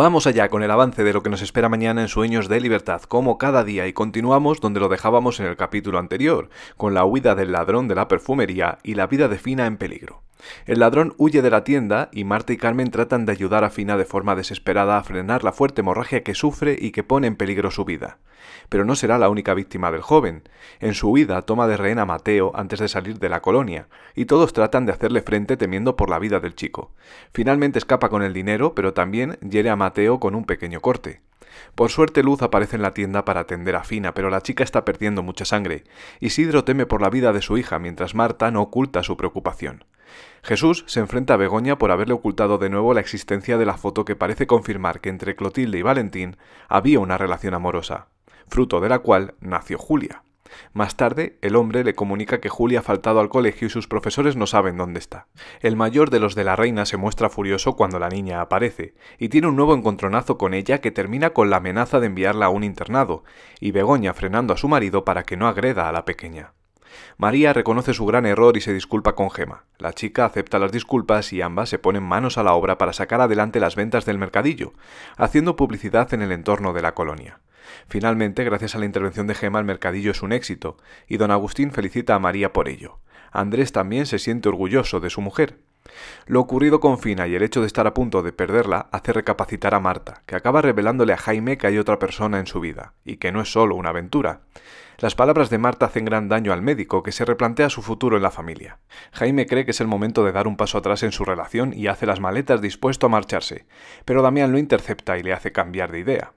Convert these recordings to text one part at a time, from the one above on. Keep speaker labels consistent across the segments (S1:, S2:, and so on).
S1: Vamos allá con el avance de lo que nos espera mañana en Sueños de Libertad, como cada día, y continuamos donde lo dejábamos en el capítulo anterior, con la huida del ladrón de la perfumería y la vida de Fina en peligro. El ladrón huye de la tienda y Marta y Carmen tratan de ayudar a Fina de forma desesperada a frenar la fuerte hemorragia que sufre y que pone en peligro su vida. Pero no será la única víctima del joven. En su huida toma de rehén a Mateo antes de salir de la colonia, y todos tratan de hacerle frente temiendo por la vida del chico. Finalmente escapa con el dinero, pero también hiere a Mateo con un pequeño corte. Por suerte Luz aparece en la tienda para atender a Fina, pero la chica está perdiendo mucha sangre. Isidro teme por la vida de su hija, mientras Marta no oculta su preocupación. Jesús se enfrenta a Begoña por haberle ocultado de nuevo la existencia de la foto que parece confirmar que entre Clotilde y Valentín había una relación amorosa, fruto de la cual nació Julia. Más tarde, el hombre le comunica que Julia ha faltado al colegio y sus profesores no saben dónde está. El mayor de los de la reina se muestra furioso cuando la niña aparece, y tiene un nuevo encontronazo con ella que termina con la amenaza de enviarla a un internado, y Begoña frenando a su marido para que no agreda a la pequeña. María reconoce su gran error y se disculpa con Gema. La chica acepta las disculpas y ambas se ponen manos a la obra para sacar adelante las ventas del mercadillo, haciendo publicidad en el entorno de la colonia. Finalmente, gracias a la intervención de Gema, el mercadillo es un éxito, y don Agustín felicita a María por ello. Andrés también se siente orgulloso de su mujer. Lo ocurrido con Fina y el hecho de estar a punto de perderla hace recapacitar a Marta, que acaba revelándole a Jaime que hay otra persona en su vida, y que no es solo una aventura. Las palabras de Marta hacen gran daño al médico, que se replantea su futuro en la familia. Jaime cree que es el momento de dar un paso atrás en su relación y hace las maletas dispuesto a marcharse, pero Damián lo intercepta y le hace cambiar de idea.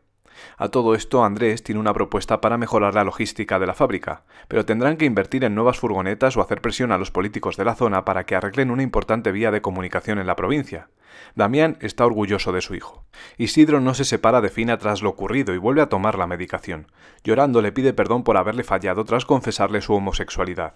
S1: A todo esto, Andrés tiene una propuesta para mejorar la logística de la fábrica, pero tendrán que invertir en nuevas furgonetas o hacer presión a los políticos de la zona para que arreglen una importante vía de comunicación en la provincia. Damián está orgulloso de su hijo. Isidro no se separa de Fina tras lo ocurrido y vuelve a tomar la medicación. Llorando le pide perdón por haberle fallado tras confesarle su homosexualidad.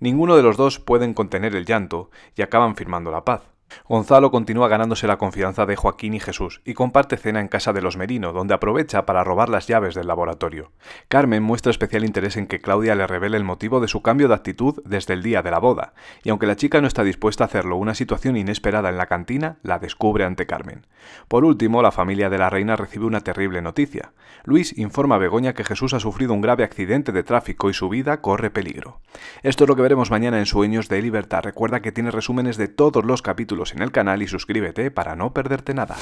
S1: Ninguno de los dos pueden contener el llanto y acaban firmando la paz. Gonzalo continúa ganándose la confianza de Joaquín y Jesús y comparte cena en casa de los Merino, donde aprovecha para robar las llaves del laboratorio. Carmen muestra especial interés en que Claudia le revele el motivo de su cambio de actitud desde el día de la boda, y aunque la chica no está dispuesta a hacerlo, una situación inesperada en la cantina la descubre ante Carmen. Por último, la familia de la reina recibe una terrible noticia. Luis informa a Begoña que Jesús ha sufrido un grave accidente de tráfico y su vida corre peligro. Esto es lo que veremos mañana en Sueños de Libertad. Recuerda que tiene resúmenes de todos los capítulos en el canal y suscríbete para no perderte nada.